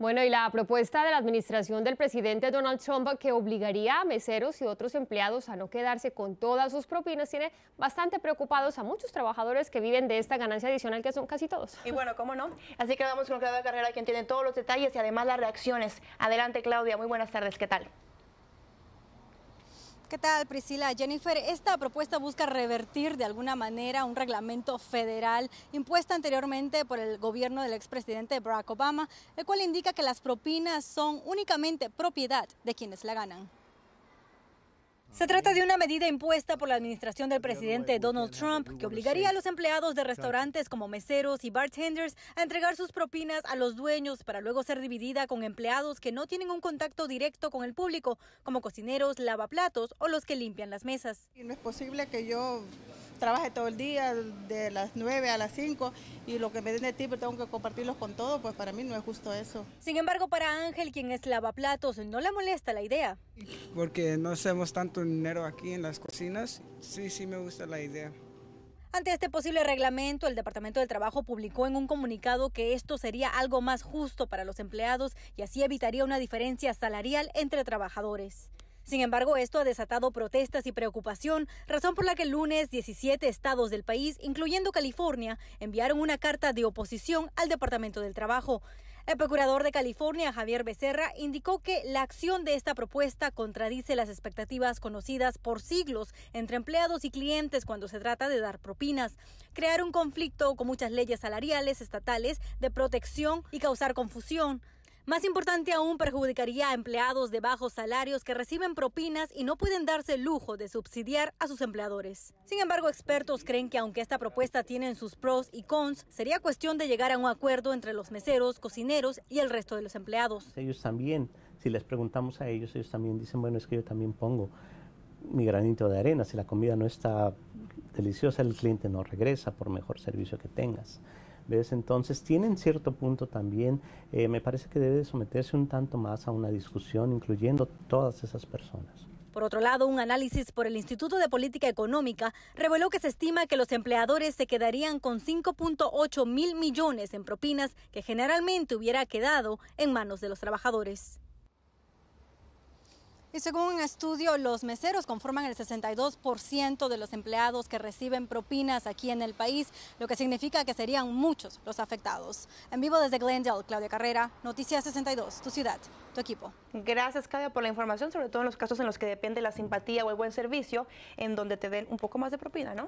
Bueno, y la propuesta de la administración del presidente Donald Trump que obligaría a meseros y otros empleados a no quedarse con todas sus propinas tiene bastante preocupados a muchos trabajadores que viven de esta ganancia adicional que son casi todos. Y bueno, cómo no. Así que vamos con Claudia Carrera, quien tiene todos los detalles y además las reacciones. Adelante, Claudia. Muy buenas tardes. ¿Qué tal? ¿Qué tal, Priscila? Jennifer, esta propuesta busca revertir de alguna manera un reglamento federal impuesto anteriormente por el gobierno del expresidente Barack Obama, el cual indica que las propinas son únicamente propiedad de quienes la ganan. Se trata de una medida impuesta por la administración del presidente Donald Trump que obligaría a los empleados de restaurantes como meseros y bartenders a entregar sus propinas a los dueños para luego ser dividida con empleados que no tienen un contacto directo con el público, como cocineros, lavaplatos o los que limpian las mesas. No es posible que yo trabaje todo el día, de las 9 a las 5, y lo que me den de tiempo pues tengo que compartirlos con todos, pues para mí no es justo eso. Sin embargo, para Ángel, quien es lavaplatos, no le molesta la idea. Porque no hacemos tanto dinero aquí en las cocinas, sí, sí me gusta la idea. Ante este posible reglamento, el Departamento del Trabajo publicó en un comunicado que esto sería algo más justo para los empleados y así evitaría una diferencia salarial entre trabajadores. Sin embargo, esto ha desatado protestas y preocupación, razón por la que el lunes 17 estados del país, incluyendo California, enviaron una carta de oposición al Departamento del Trabajo. El procurador de California, Javier Becerra, indicó que la acción de esta propuesta contradice las expectativas conocidas por siglos entre empleados y clientes cuando se trata de dar propinas, crear un conflicto con muchas leyes salariales estatales de protección y causar confusión. Más importante aún, perjudicaría a empleados de bajos salarios que reciben propinas y no pueden darse el lujo de subsidiar a sus empleadores. Sin embargo, expertos creen que aunque esta propuesta tiene sus pros y cons, sería cuestión de llegar a un acuerdo entre los meseros, cocineros y el resto de los empleados. Ellos también, si les preguntamos a ellos, ellos también dicen, bueno, es que yo también pongo mi granito de arena, si la comida no está deliciosa, el cliente no regresa por mejor servicio que tengas. ¿Ves? Entonces tienen cierto punto también, eh, me parece que debe someterse un tanto más a una discusión, incluyendo todas esas personas. Por otro lado, un análisis por el Instituto de Política Económica reveló que se estima que los empleadores se quedarían con 5.8 mil millones en propinas que generalmente hubiera quedado en manos de los trabajadores. Y según un estudio, los meseros conforman el 62% de los empleados que reciben propinas aquí en el país, lo que significa que serían muchos los afectados. En vivo desde Glendale, Claudia Carrera, Noticias 62, tu ciudad, tu equipo. Gracias, Claudia, por la información, sobre todo en los casos en los que depende la simpatía o el buen servicio, en donde te den un poco más de propina, ¿no?